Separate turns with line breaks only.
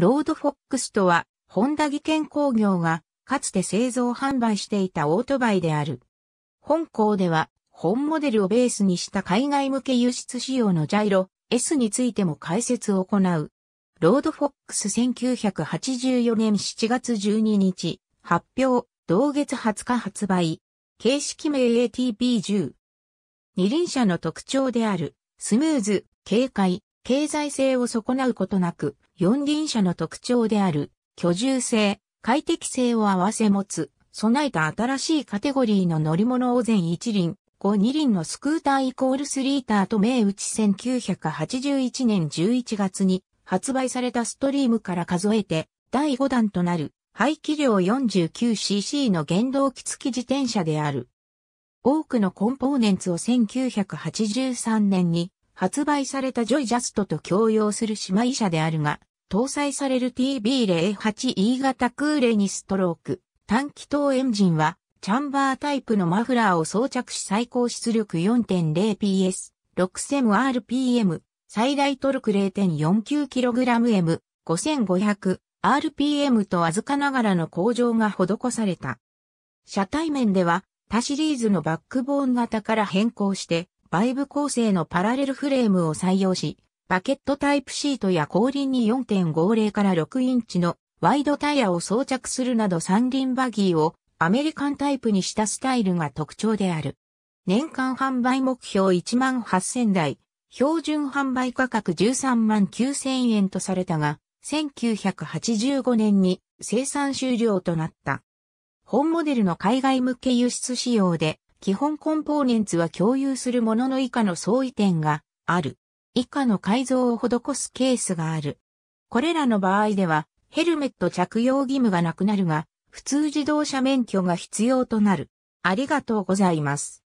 ロードフォックスとは、ホンダ技研工業が、かつて製造販売していたオートバイである。本校では、本モデルをベースにした海外向け輸出仕様のジャイロ S についても解説を行う。ロードフォックス1984年7月12日、発表、同月20日発売。形式名 ATB10。二輪車の特徴である、スムーズ、軽快、経済性を損なうことなく、四輪車の特徴である、居住性、快適性を併せ持つ、備えた新しいカテゴリーの乗り物を全一輪、5二輪のスクーターイコールスリーターと銘打ち1981年11月に発売されたストリームから数えて第5弾となる排気量 49cc の原動機付き自転車である。多くのコンポーネンツを1983年に発売されたジョイジャストと共用する姉妹車であるが、搭載される TB08E 型クーレにストローク、短気筒エンジンは、チャンバータイプのマフラーを装着し最高出力 4.0PS、6000rpm、最大トルク 0.49kgm、5500rpm と預かながらの向上が施された。車体面では、他シリーズのバックボーン型から変更して、バイブ構成のパラレルフレームを採用し、バケットタイプシートや後輪に4.50から6インチのワイドタイヤを装着するなど三輪バギーをアメリカンタイプにしたスタイルが特徴である。年間販売目標1万8000台、標準販売価格13万9000円とされたが、1985年に生産終了となった。本モデルの海外向け輸出仕様で基本コンポーネンツは共有するものの以下の相違点がある。以下の改造を施すケースがある。これらの場合では、ヘルメット着用義務がなくなるが、普通自動車免許が必要となる。ありがとうございます。